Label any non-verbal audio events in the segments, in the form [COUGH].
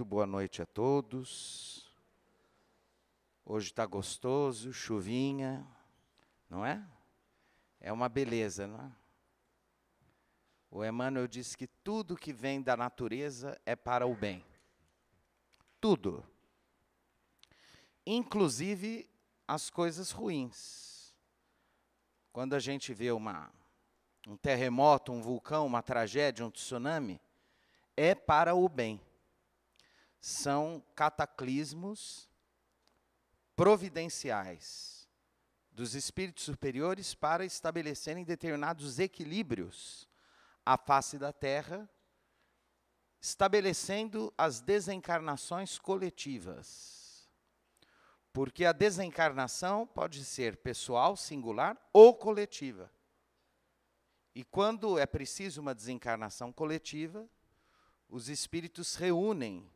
muito boa noite a todos. Hoje está gostoso, chuvinha, não é? É uma beleza, não é? O Emmanuel disse que tudo que vem da natureza é para o bem. Tudo. Inclusive as coisas ruins. Quando a gente vê uma, um terremoto, um vulcão, uma tragédia, um tsunami, é para o bem são cataclismos providenciais dos espíritos superiores para estabelecerem determinados equilíbrios à face da Terra, estabelecendo as desencarnações coletivas. Porque a desencarnação pode ser pessoal, singular ou coletiva. E quando é preciso uma desencarnação coletiva, os espíritos reúnem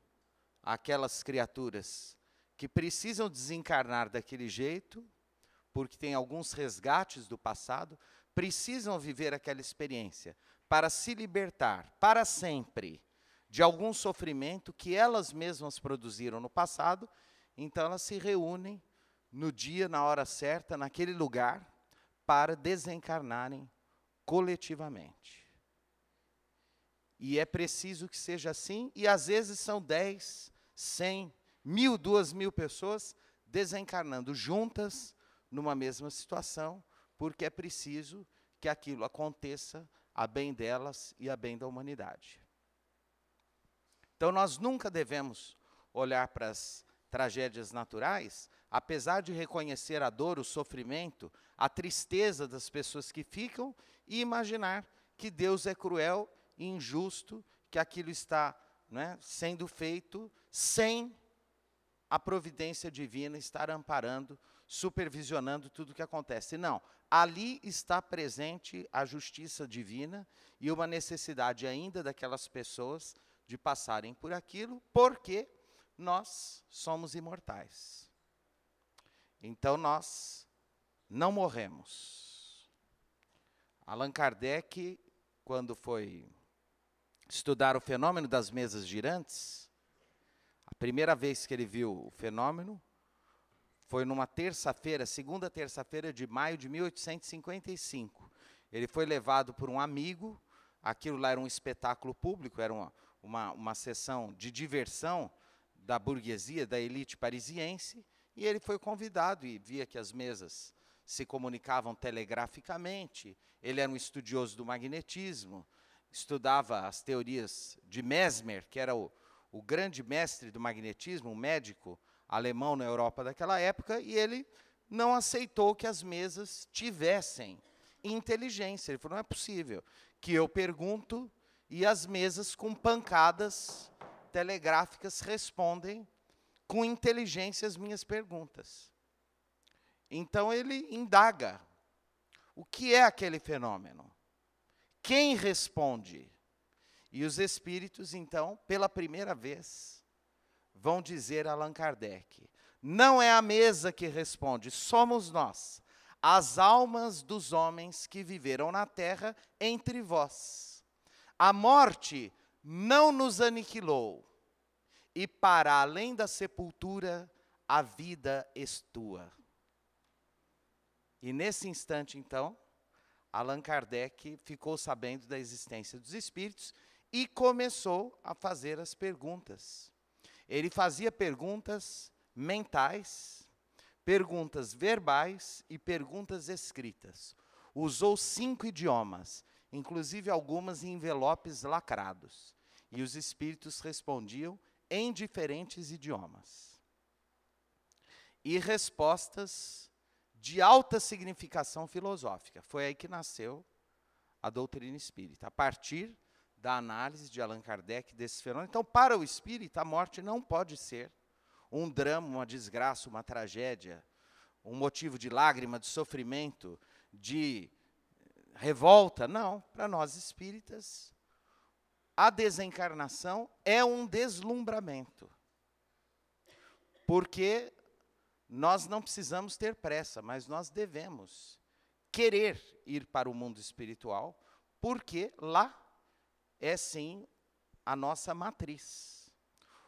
aquelas criaturas que precisam desencarnar daquele jeito, porque tem alguns resgates do passado, precisam viver aquela experiência para se libertar para sempre de algum sofrimento que elas mesmas produziram no passado. Então elas se reúnem no dia, na hora certa, naquele lugar, para desencarnarem coletivamente. E é preciso que seja assim, e às vezes são dez 100, mil, duas mil pessoas desencarnando juntas numa mesma situação, porque é preciso que aquilo aconteça a bem delas e a bem da humanidade. Então nós nunca devemos olhar para as tragédias naturais, apesar de reconhecer a dor, o sofrimento, a tristeza das pessoas que ficam e imaginar que Deus é cruel e injusto, que aquilo está né, sendo feito sem a providência divina estar amparando, supervisionando tudo o que acontece. Não, ali está presente a justiça divina e uma necessidade ainda daquelas pessoas de passarem por aquilo, porque nós somos imortais. Então nós não morremos. Allan Kardec, quando foi estudar o fenômeno das mesas girantes, a primeira vez que ele viu o fenômeno foi numa terça-feira, segunda terça-feira de maio de 1855. Ele foi levado por um amigo, aquilo lá era um espetáculo público, era uma, uma, uma sessão de diversão da burguesia, da elite parisiense, e ele foi convidado e via que as mesas se comunicavam telegraficamente, ele era um estudioso do magnetismo, estudava as teorias de Mesmer, que era o, o grande mestre do magnetismo, um médico alemão na Europa daquela época, e ele não aceitou que as mesas tivessem inteligência. Ele falou: não é possível que eu pergunto e as mesas com pancadas telegráficas respondem com inteligência as minhas perguntas. Então ele indaga o que é aquele fenômeno quem responde? E os espíritos, então, pela primeira vez, vão dizer a Allan Kardec: não é a mesa que responde, somos nós, as almas dos homens que viveram na terra entre vós. A morte não nos aniquilou, e para além da sepultura, a vida estua. E nesse instante, então, Allan Kardec ficou sabendo da existência dos espíritos e começou a fazer as perguntas. Ele fazia perguntas mentais, perguntas verbais e perguntas escritas. Usou cinco idiomas, inclusive algumas em envelopes lacrados. E os espíritos respondiam em diferentes idiomas. E respostas de alta significação filosófica. Foi aí que nasceu a doutrina espírita, a partir da análise de Allan Kardec desse fenômeno. Então, para o espírita, a morte não pode ser um drama, uma desgraça, uma tragédia, um motivo de lágrima, de sofrimento, de revolta. Não, para nós espíritas, a desencarnação é um deslumbramento. Porque nós não precisamos ter pressa, mas nós devemos querer ir para o mundo espiritual, porque lá é sim a nossa matriz.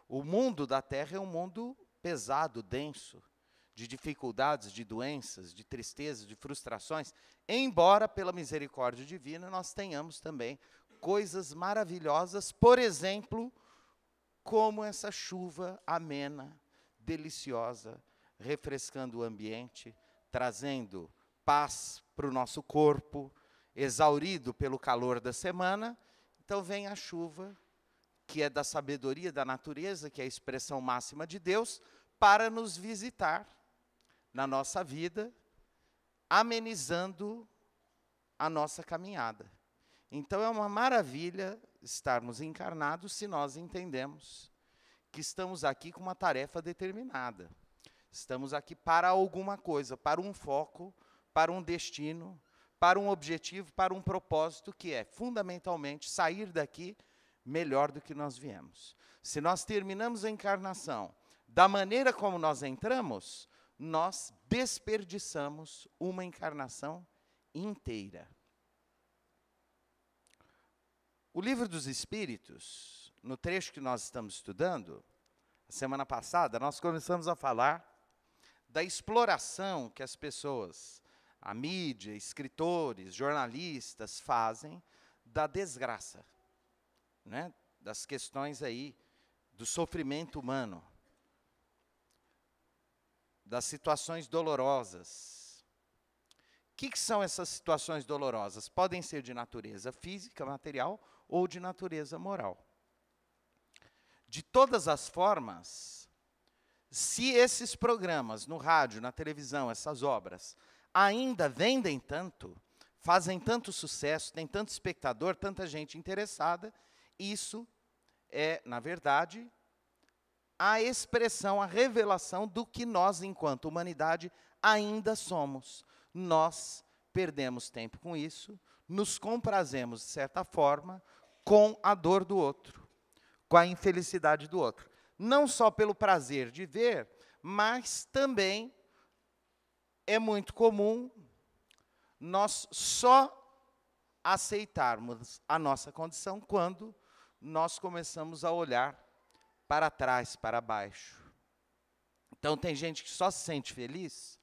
O mundo da terra é um mundo pesado, denso, de dificuldades, de doenças, de tristezas, de frustrações, embora pela misericórdia divina nós tenhamos também coisas maravilhosas, por exemplo, como essa chuva amena, deliciosa refrescando o ambiente, trazendo paz para o nosso corpo, exaurido pelo calor da semana. Então vem a chuva, que é da sabedoria da natureza, que é a expressão máxima de Deus, para nos visitar na nossa vida, amenizando a nossa caminhada. Então é uma maravilha estarmos encarnados se nós entendemos que estamos aqui com uma tarefa determinada. Estamos aqui para alguma coisa, para um foco, para um destino, para um objetivo, para um propósito que é fundamentalmente sair daqui melhor do que nós viemos. Se nós terminamos a encarnação da maneira como nós entramos, nós desperdiçamos uma encarnação inteira. O livro dos Espíritos, no trecho que nós estamos estudando, semana passada, nós começamos a falar da exploração que as pessoas, a mídia, escritores, jornalistas fazem da desgraça, né? das questões aí do sofrimento humano, das situações dolorosas. O que, que são essas situações dolorosas? Podem ser de natureza física, material, ou de natureza moral. De todas as formas, se esses programas no rádio, na televisão, essas obras, ainda vendem tanto, fazem tanto sucesso, tem tanto espectador, tanta gente interessada, isso é, na verdade, a expressão, a revelação do que nós, enquanto humanidade, ainda somos. Nós perdemos tempo com isso, nos comprazemos, de certa forma, com a dor do outro, com a infelicidade do outro não só pelo prazer de ver, mas também é muito comum nós só aceitarmos a nossa condição quando nós começamos a olhar para trás, para baixo. Então, tem gente que só se sente feliz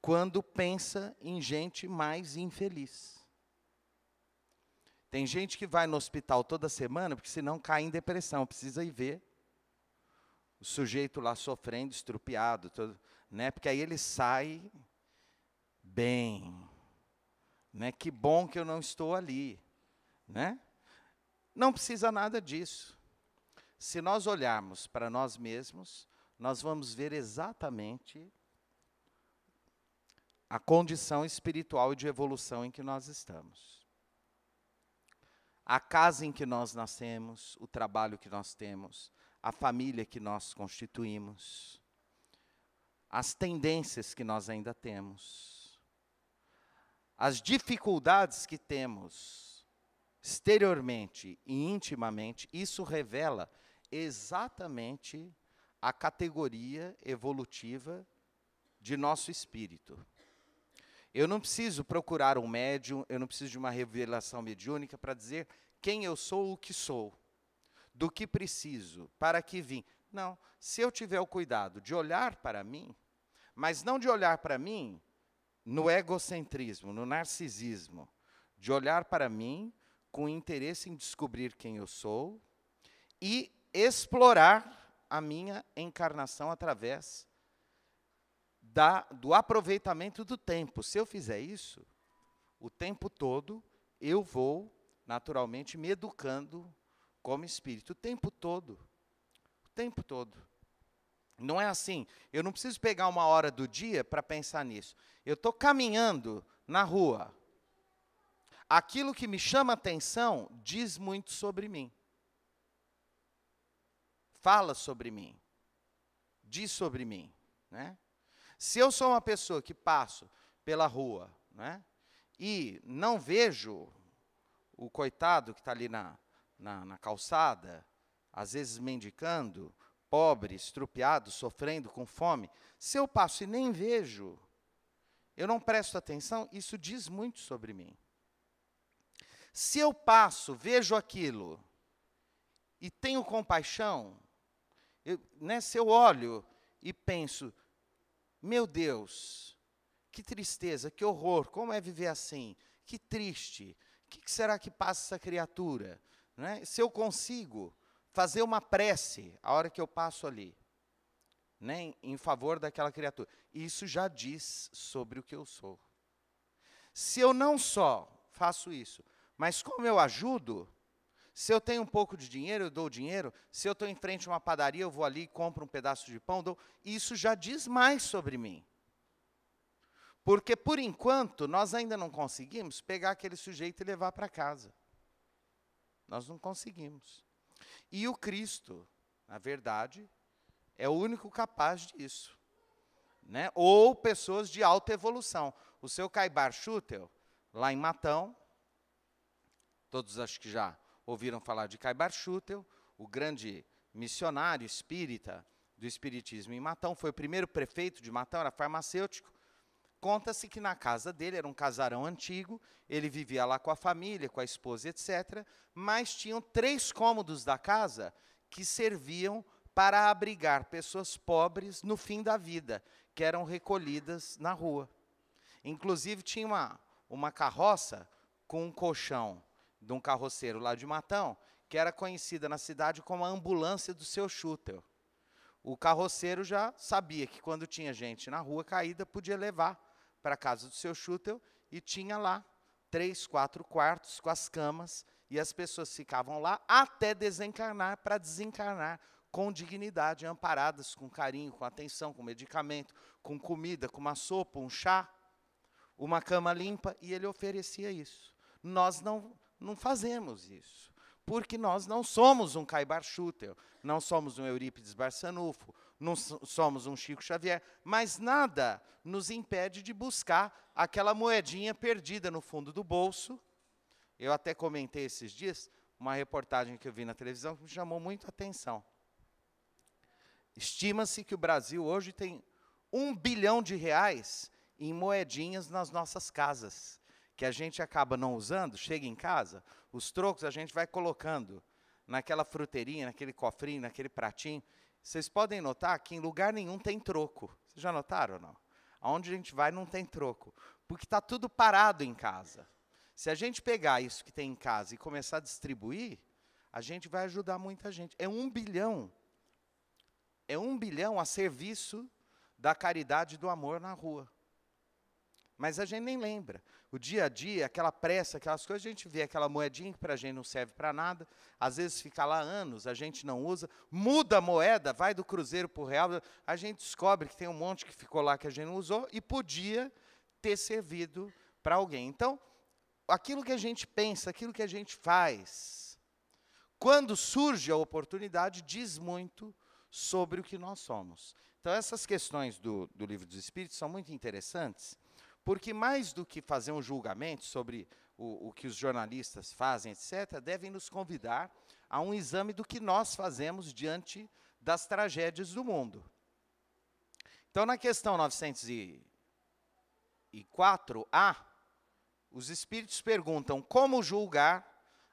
quando pensa em gente mais infeliz. Tem gente que vai no hospital toda semana porque senão cai em depressão, precisa ir ver o sujeito lá sofrendo, estrupiado, todo, né? Porque aí ele sai bem, né? Que bom que eu não estou ali, né? Não precisa nada disso. Se nós olharmos para nós mesmos, nós vamos ver exatamente a condição espiritual e de evolução em que nós estamos. A casa em que nós nascemos, o trabalho que nós temos, a família que nós constituímos, as tendências que nós ainda temos, as dificuldades que temos exteriormente e intimamente, isso revela exatamente a categoria evolutiva de nosso espírito. Eu não preciso procurar um médium, eu não preciso de uma revelação mediúnica para dizer quem eu sou, o que sou do que preciso, para que vim. Não, se eu tiver o cuidado de olhar para mim, mas não de olhar para mim no egocentrismo, no narcisismo, de olhar para mim com interesse em descobrir quem eu sou e explorar a minha encarnação através da, do aproveitamento do tempo. Se eu fizer isso, o tempo todo eu vou naturalmente me educando como espírito, o tempo todo. O tempo todo. Não é assim. Eu não preciso pegar uma hora do dia para pensar nisso. Eu estou caminhando na rua. Aquilo que me chama atenção diz muito sobre mim. Fala sobre mim. Diz sobre mim. Né? Se eu sou uma pessoa que passo pela rua né, e não vejo o coitado que está ali na, na, na calçada, às vezes mendicando, pobre, estrupiado, sofrendo com fome, se eu passo e nem vejo, eu não presto atenção, isso diz muito sobre mim. Se eu passo, vejo aquilo e tenho compaixão, eu, né, se eu olho e penso, meu Deus, que tristeza, que horror, como é viver assim? Que triste. O que, que será que passa essa criatura? Né? Se eu consigo fazer uma prece a hora que eu passo ali, né, em favor daquela criatura, isso já diz sobre o que eu sou. Se eu não só faço isso, mas como eu ajudo, se eu tenho um pouco de dinheiro, eu dou dinheiro. Se eu estou em frente a uma padaria, eu vou ali e compro um pedaço de pão. Dou. Isso já diz mais sobre mim. Porque, por enquanto, nós ainda não conseguimos pegar aquele sujeito e levar para casa. Nós não conseguimos. E o Cristo, na verdade, é o único capaz disso. Né? Ou pessoas de alta evolução. O seu Caibar Schutel, lá em Matão, todos acho que já ouviram falar de Caibar Schutel, o grande missionário espírita do espiritismo em Matão, foi o primeiro prefeito de Matão, era farmacêutico, Conta-se que na casa dele, era um casarão antigo, ele vivia lá com a família, com a esposa, etc. Mas tinham três cômodos da casa que serviam para abrigar pessoas pobres no fim da vida, que eram recolhidas na rua. Inclusive, tinha uma, uma carroça com um colchão de um carroceiro lá de Matão, que era conhecida na cidade como a ambulância do seu Schutel. O carroceiro já sabia que quando tinha gente na rua caída, podia levar para a casa do seu Schutel e tinha lá três, quatro quartos com as camas e as pessoas ficavam lá até desencarnar, para desencarnar com dignidade, amparadas, com carinho, com atenção, com medicamento, com comida, com uma sopa, um chá, uma cama limpa, e ele oferecia isso. Nós não, não fazemos isso, porque nós não somos um Caibar Schutel, não somos um Eurípides Barçanufo, não somos um Chico Xavier, mas nada nos impede de buscar aquela moedinha perdida no fundo do bolso. Eu até comentei esses dias uma reportagem que eu vi na televisão que me chamou muito a atenção. Estima-se que o Brasil hoje tem um bilhão de reais em moedinhas nas nossas casas, que a gente acaba não usando, chega em casa, os trocos a gente vai colocando naquela fruteirinha, naquele cofrinho, naquele pratinho, vocês podem notar que em lugar nenhum tem troco. Vocês já notaram ou não? Aonde a gente vai não tem troco, porque está tudo parado em casa. Se a gente pegar isso que tem em casa e começar a distribuir, a gente vai ajudar muita gente. É um bilhão. É um bilhão a serviço da caridade e do amor na rua. Mas a gente nem lembra. O dia a dia, aquela pressa, aquelas coisas, a gente vê aquela moedinha que para a gente não serve para nada, às vezes fica lá anos, a gente não usa, muda a moeda, vai do cruzeiro para o real, a gente descobre que tem um monte que ficou lá que a gente não usou e podia ter servido para alguém. Então, aquilo que a gente pensa, aquilo que a gente faz, quando surge a oportunidade, diz muito sobre o que nós somos. Então, essas questões do, do Livro dos Espíritos são muito interessantes porque mais do que fazer um julgamento sobre o, o que os jornalistas fazem, etc., devem nos convidar a um exame do que nós fazemos diante das tragédias do mundo. Então, na questão 904A, os espíritos perguntam como julgar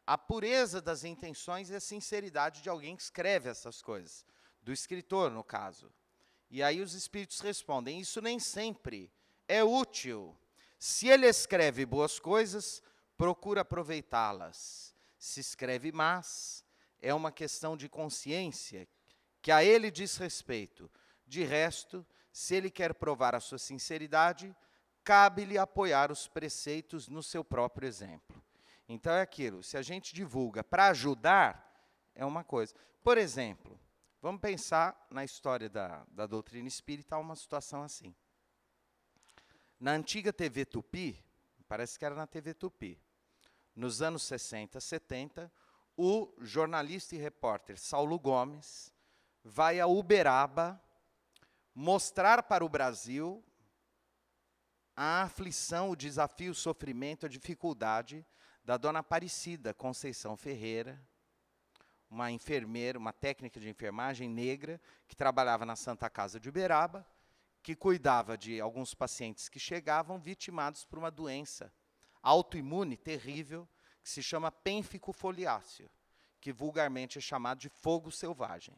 a pureza das intenções e a sinceridade de alguém que escreve essas coisas, do escritor, no caso. E aí os espíritos respondem: isso nem sempre é útil. Se ele escreve boas coisas, procura aproveitá-las. Se escreve más, é uma questão de consciência que a ele diz respeito. De resto, se ele quer provar a sua sinceridade, cabe-lhe apoiar os preceitos no seu próprio exemplo. Então é aquilo, se a gente divulga para ajudar, é uma coisa. Por exemplo, vamos pensar na história da, da doutrina espírita, uma situação assim. Na antiga TV Tupi, parece que era na TV Tupi, nos anos 60, 70, o jornalista e repórter Saulo Gomes vai a Uberaba mostrar para o Brasil a aflição, o desafio, o sofrimento, a dificuldade da dona Aparecida Conceição Ferreira, uma enfermeira, uma técnica de enfermagem negra que trabalhava na Santa Casa de Uberaba que cuidava de alguns pacientes que chegavam vitimados por uma doença autoimune terrível que se chama pênfico foliáceo, que vulgarmente é chamado de fogo selvagem.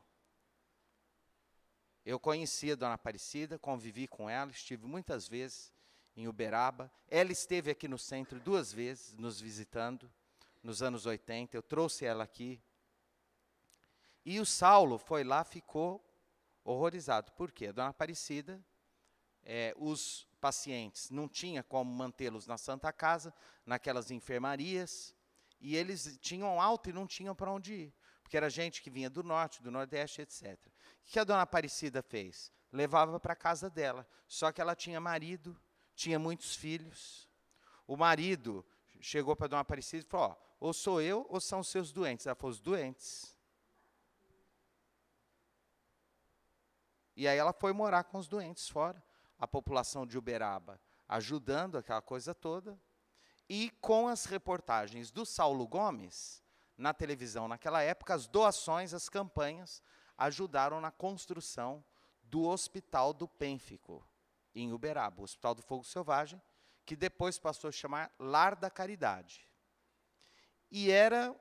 Eu conheci a dona Aparecida, convivi com ela, estive muitas vezes em Uberaba. Ela esteve aqui no centro duas vezes, nos visitando, nos anos 80. Eu trouxe ela aqui. E o Saulo foi lá, ficou horrorizado. Por quê? A dona Aparecida é, os pacientes, não tinha como mantê-los na Santa Casa, naquelas enfermarias, e eles tinham alta e não tinham para onde ir, porque era gente que vinha do norte, do nordeste, etc. O que a dona Aparecida fez? Levava para a casa dela, só que ela tinha marido, tinha muitos filhos. O marido chegou para a dona Aparecida e falou: ó, ou sou eu ou são os seus doentes. Ela falou: os doentes. E aí ela foi morar com os doentes fora a população de Uberaba, ajudando aquela coisa toda, e com as reportagens do Saulo Gomes, na televisão naquela época, as doações, as campanhas, ajudaram na construção do Hospital do Pênfico, em Uberaba, o Hospital do Fogo Selvagem, que depois passou a chamar Lar da Caridade. E era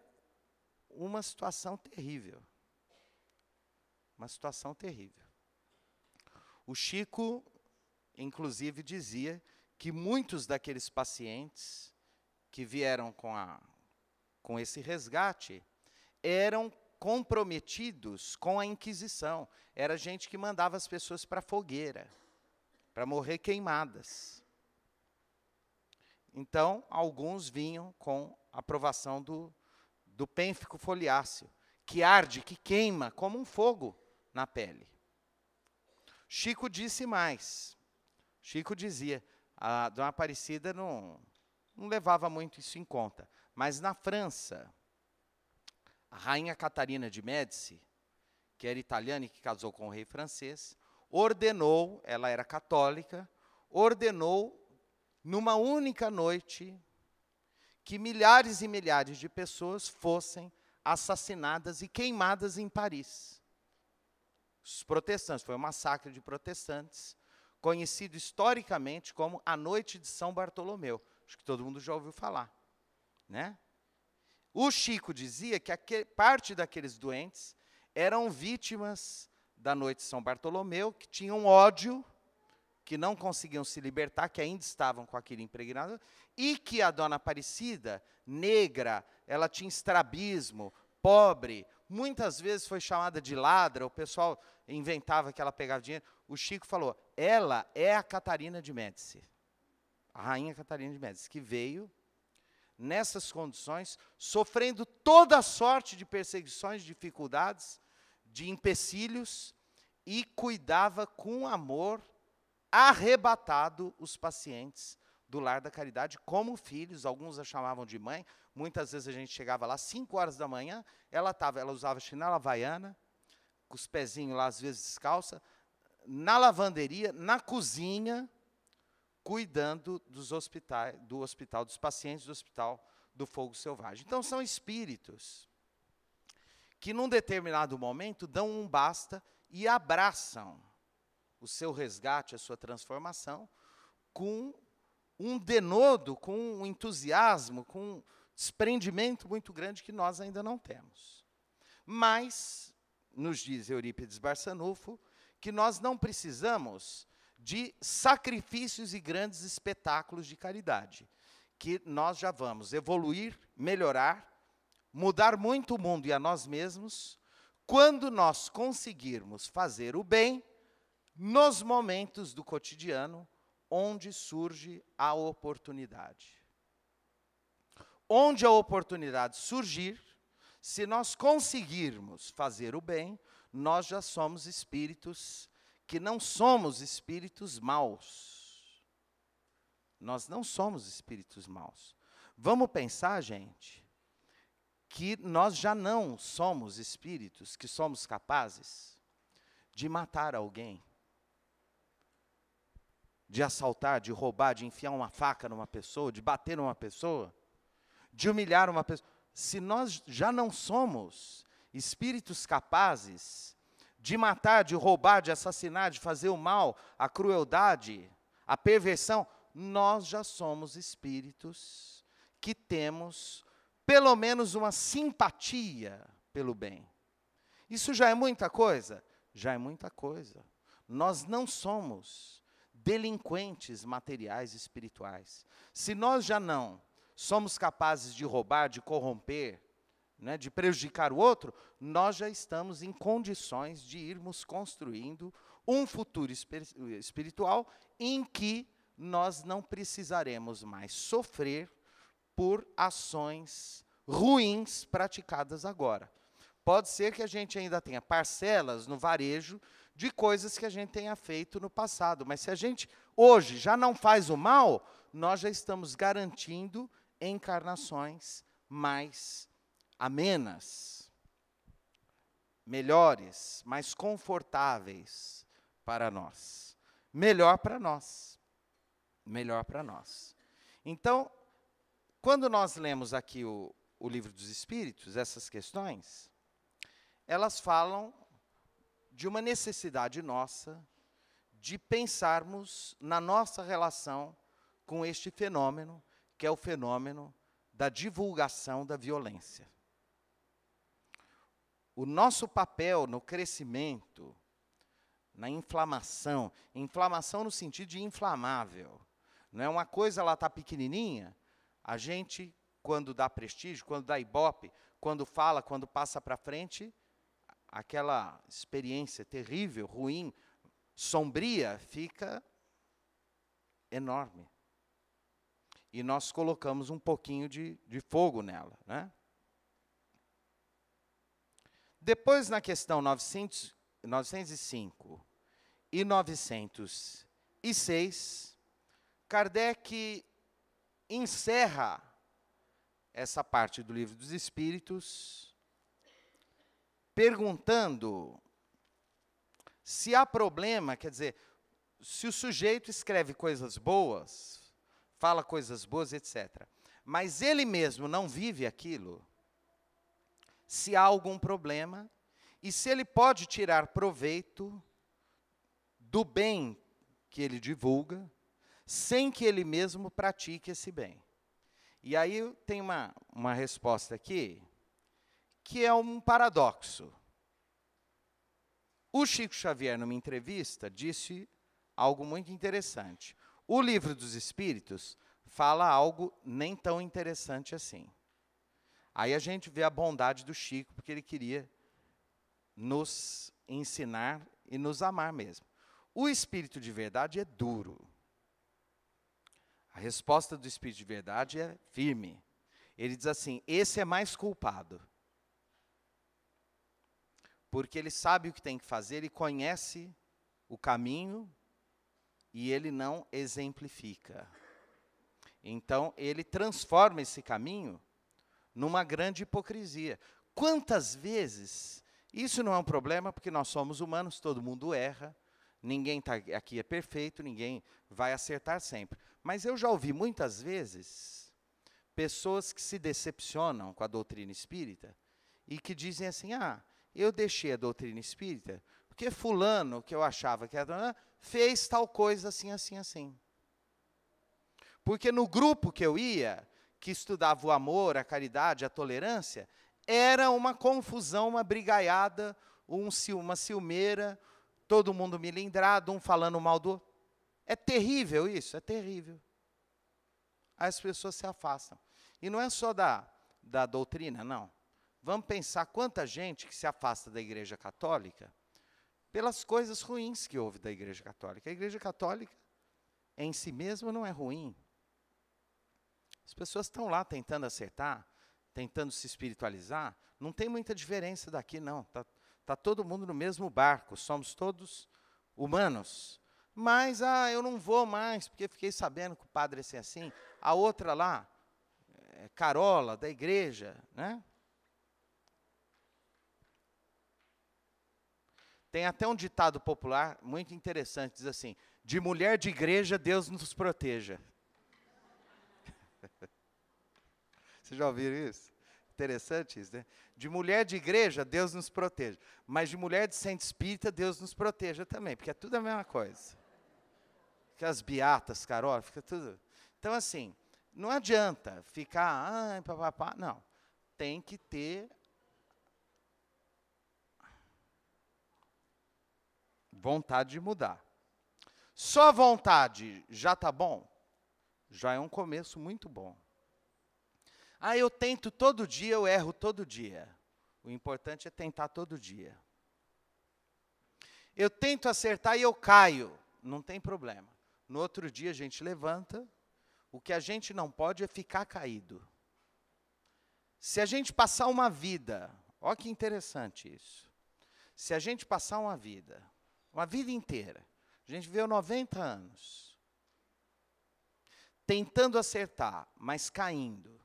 uma situação terrível. Uma situação terrível. O Chico inclusive dizia que muitos daqueles pacientes que vieram com, a, com esse resgate eram comprometidos com a Inquisição. Era gente que mandava as pessoas para a fogueira, para morrer queimadas. Então, alguns vinham com aprovação do, do pênfico foliáceo, que arde, que queima como um fogo na pele. Chico disse mais: Chico dizia, a Dona Aparecida não, não levava muito isso em conta. Mas na França, a rainha Catarina de Médici, que era italiana e que casou com o rei francês, ordenou, ela era católica, ordenou numa única noite que milhares e milhares de pessoas fossem assassinadas e queimadas em Paris. Os protestantes, foi um massacre de protestantes conhecido historicamente como a Noite de São Bartolomeu. Acho que todo mundo já ouviu falar. Né? O Chico dizia que aquele, parte daqueles doentes eram vítimas da Noite de São Bartolomeu, que tinham ódio, que não conseguiam se libertar, que ainda estavam com aquele impregnado, e que a dona Aparecida, negra, ela tinha estrabismo, pobre, muitas vezes foi chamada de ladra, o pessoal inventava que ela pegava dinheiro. O Chico falou: ela é a Catarina de Médici, a rainha Catarina de Médici, que veio nessas condições, sofrendo toda sorte de perseguições, dificuldades, de empecilhos, e cuidava com amor arrebatado os pacientes do Lar da Caridade como filhos, alguns a chamavam de mãe. Muitas vezes a gente chegava lá 5 horas da manhã, ela tava, ela usava chinela havaiana, com os pezinhos lá às vezes descalça, na lavanderia, na cozinha, cuidando dos hospitais, do hospital dos pacientes do hospital do fogo selvagem. Então são espíritos que num determinado momento dão um basta e abraçam o seu resgate, a sua transformação com um denodo, com um entusiasmo, com um desprendimento muito grande que nós ainda não temos. Mas, nos diz Eurípides Barçanufo, que nós não precisamos de sacrifícios e grandes espetáculos de caridade, que nós já vamos evoluir, melhorar, mudar muito o mundo e a nós mesmos, quando nós conseguirmos fazer o bem nos momentos do cotidiano, onde surge a oportunidade. Onde a oportunidade surgir, se nós conseguirmos fazer o bem, nós já somos espíritos que não somos espíritos maus. Nós não somos espíritos maus. Vamos pensar, gente, que nós já não somos espíritos que somos capazes de matar alguém, de assaltar, de roubar, de enfiar uma faca numa pessoa, de bater numa pessoa, de humilhar uma pessoa. Se nós já não somos espíritos capazes de matar, de roubar, de assassinar, de fazer o mal, a crueldade, a perversão, nós já somos espíritos que temos pelo menos uma simpatia pelo bem. Isso já é muita coisa? Já é muita coisa. Nós não somos delinquentes materiais e espirituais. Se nós já não somos capazes de roubar, de corromper, né, de prejudicar o outro, nós já estamos em condições de irmos construindo um futuro espiritual em que nós não precisaremos mais sofrer por ações ruins praticadas agora. Pode ser que a gente ainda tenha parcelas no varejo de coisas que a gente tenha feito no passado. Mas se a gente hoje já não faz o mal, nós já estamos garantindo encarnações mais amenas, melhores, mais confortáveis para nós. Melhor para nós. Melhor para nós. Então, quando nós lemos aqui o, o Livro dos Espíritos, essas questões, elas falam de uma necessidade nossa de pensarmos na nossa relação com este fenômeno, que é o fenômeno da divulgação da violência. O nosso papel no crescimento, na inflamação, inflamação no sentido de inflamável, não é uma coisa ela está pequenininha, a gente quando dá prestígio, quando dá ibope, quando fala, quando passa para frente, aquela experiência terrível, ruim, sombria, fica enorme. E nós colocamos um pouquinho de, de fogo nela. Né? Depois, na questão 900, 905 e 906, Kardec encerra essa parte do Livro dos Espíritos perguntando se há problema, quer dizer, se o sujeito escreve coisas boas, fala coisas boas, etc., mas ele mesmo não vive aquilo, se há algum problema e se ele pode tirar proveito do bem que ele divulga, sem que ele mesmo pratique esse bem. E aí tem uma, uma resposta aqui, que é um paradoxo. O Chico Xavier, numa entrevista, disse algo muito interessante. O livro dos Espíritos fala algo nem tão interessante assim. Aí a gente vê a bondade do Chico, porque ele queria nos ensinar e nos amar mesmo. O espírito de verdade é duro. A resposta do espírito de verdade é firme. Ele diz assim: esse é mais culpado porque ele sabe o que tem que fazer, ele conhece o caminho e ele não exemplifica. Então, ele transforma esse caminho numa grande hipocrisia. Quantas vezes isso não é um problema, porque nós somos humanos, todo mundo erra, ninguém tá aqui é perfeito, ninguém vai acertar sempre. Mas eu já ouvi muitas vezes pessoas que se decepcionam com a doutrina espírita e que dizem assim: ah, eu deixei a doutrina espírita porque fulano, que eu achava que era, fez tal coisa assim, assim, assim. Porque no grupo que eu ia, que estudava o amor, a caridade, a tolerância, era uma confusão, uma brigaiada, um, uma ciumeira, todo mundo milindrado, um falando mal do outro. É terrível isso, é terrível. Aí as pessoas se afastam. E não é só da, da doutrina, não. Vamos pensar quanta gente que se afasta da Igreja Católica pelas coisas ruins que houve da Igreja Católica. A Igreja Católica, em si mesma, não é ruim. As pessoas estão lá tentando acertar, tentando se espiritualizar. Não tem muita diferença daqui, não. Está tá todo mundo no mesmo barco, somos todos humanos. Mas, ah, eu não vou mais, porque fiquei sabendo que o padre é assim, assim. A outra lá, é, Carola, da igreja, né? Tem até um ditado popular muito interessante, diz assim: de mulher de igreja, Deus nos proteja. [LAUGHS] Vocês já ouviram isso? Interessante isso, né? De mulher de igreja, Deus nos proteja. Mas de mulher de centro espírita, Deus nos proteja também, porque é tudo a mesma coisa. Aquelas beatas, Carol, fica tudo. Então, assim, não adianta ficar, ah, papapá. Não. Tem que ter vontade de mudar. Só vontade já está bom? Já é um começo muito bom. Ah, eu tento todo dia, eu erro todo dia. O importante é tentar todo dia. Eu tento acertar e eu caio. Não tem problema. No outro dia a gente levanta. O que a gente não pode é ficar caído. Se a gente passar uma vida, olha que interessante isso. Se a gente passar uma vida uma vida inteira. A gente viveu 90 anos. Tentando acertar, mas caindo.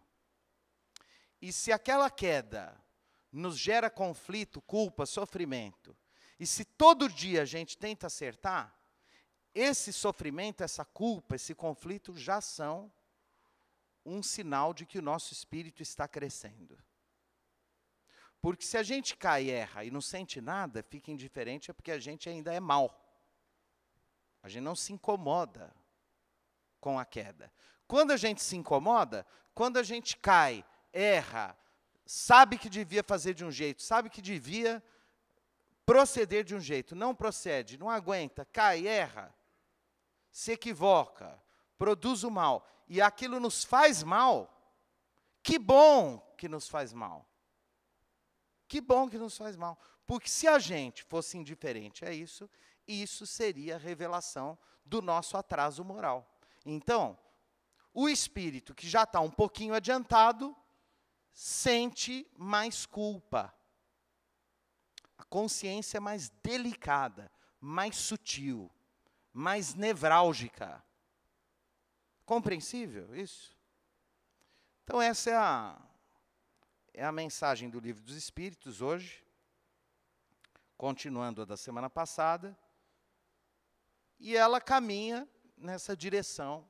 E se aquela queda nos gera conflito, culpa, sofrimento, e se todo dia a gente tenta acertar, esse sofrimento, essa culpa, esse conflito já são um sinal de que o nosso espírito está crescendo. Porque se a gente cai e erra e não sente nada, fica indiferente, é porque a gente ainda é mal. A gente não se incomoda com a queda. Quando a gente se incomoda, quando a gente cai, erra, sabe que devia fazer de um jeito, sabe que devia proceder de um jeito, não procede, não aguenta, cai, erra, se equivoca, produz o mal, e aquilo nos faz mal, que bom que nos faz mal. Que bom que nos faz mal. Porque se a gente fosse indiferente a isso, isso seria a revelação do nosso atraso moral. Então, o espírito que já está um pouquinho adiantado sente mais culpa. A consciência é mais delicada, mais sutil, mais nevrálgica. Compreensível isso? Então, essa é a é a mensagem do Livro dos Espíritos hoje, continuando a da semana passada, e ela caminha nessa direção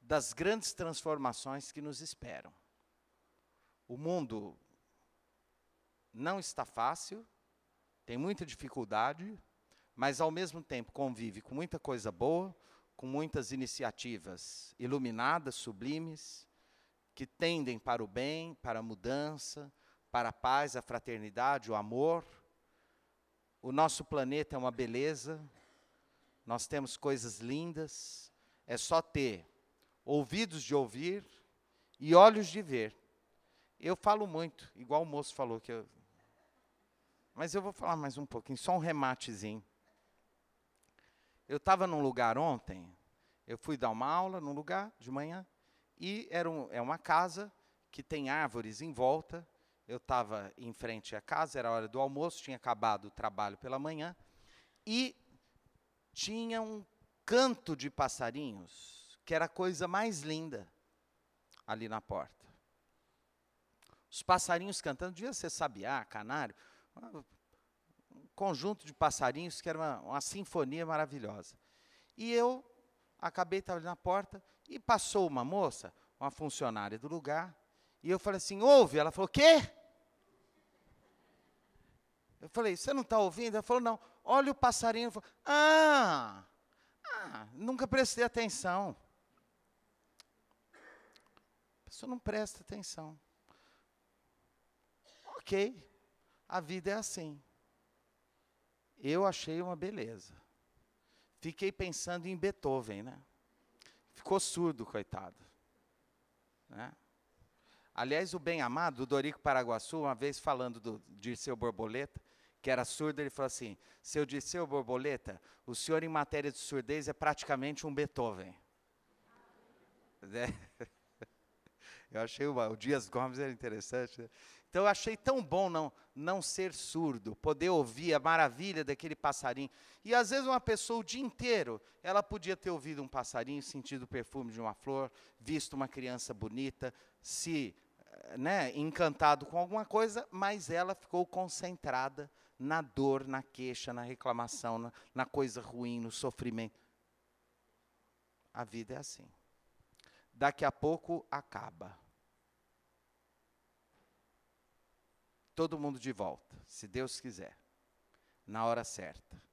das grandes transformações que nos esperam. O mundo não está fácil, tem muita dificuldade, mas ao mesmo tempo convive com muita coisa boa, com muitas iniciativas iluminadas, sublimes, que tendem para o bem, para a mudança, para a paz, a fraternidade, o amor. O nosso planeta é uma beleza, nós temos coisas lindas, é só ter ouvidos de ouvir e olhos de ver. Eu falo muito, igual o moço falou que eu. Mas eu vou falar mais um pouquinho, só um rematezinho. Eu estava num lugar ontem, eu fui dar uma aula num lugar de manhã, e era um, é uma casa que tem árvores em volta. Eu estava em frente à casa, era a hora do almoço, tinha acabado o trabalho pela manhã. E tinha um canto de passarinhos, que era a coisa mais linda ali na porta. Os passarinhos cantando, devia ser sabiá, canário, um conjunto de passarinhos que era uma, uma sinfonia maravilhosa. E eu acabei, estava ali na porta, e passou uma moça, uma funcionária do lugar, e eu falei assim: ouve? Ela falou: quê? Eu falei: você não está ouvindo? Ela falou: não. Olha o passarinho. ah, ah, nunca prestei atenção. A pessoa não presta atenção. Ok, a vida é assim. Eu achei uma beleza. Fiquei pensando em Beethoven, né? ficou surdo, coitado. Né? Aliás, o bem-amado, o Dorico Paraguaçu, uma vez falando do Dirceu Borboleta, que era surdo, ele falou assim, seu Dirceu Borboleta, o senhor em matéria de surdez é praticamente um Beethoven. Né? [LAUGHS] Eu achei uma, o Dias Gomes era interessante, né? Então eu achei tão bom não, não ser surdo, poder ouvir a maravilha daquele passarinho. E às vezes uma pessoa o dia inteiro, ela podia ter ouvido um passarinho, sentido o perfume de uma flor, visto uma criança bonita, se eh, né, encantado com alguma coisa, mas ela ficou concentrada na dor, na queixa, na reclamação, na, na coisa ruim, no sofrimento. A vida é assim. Daqui a pouco acaba. todo mundo de volta, se Deus quiser, na hora certa.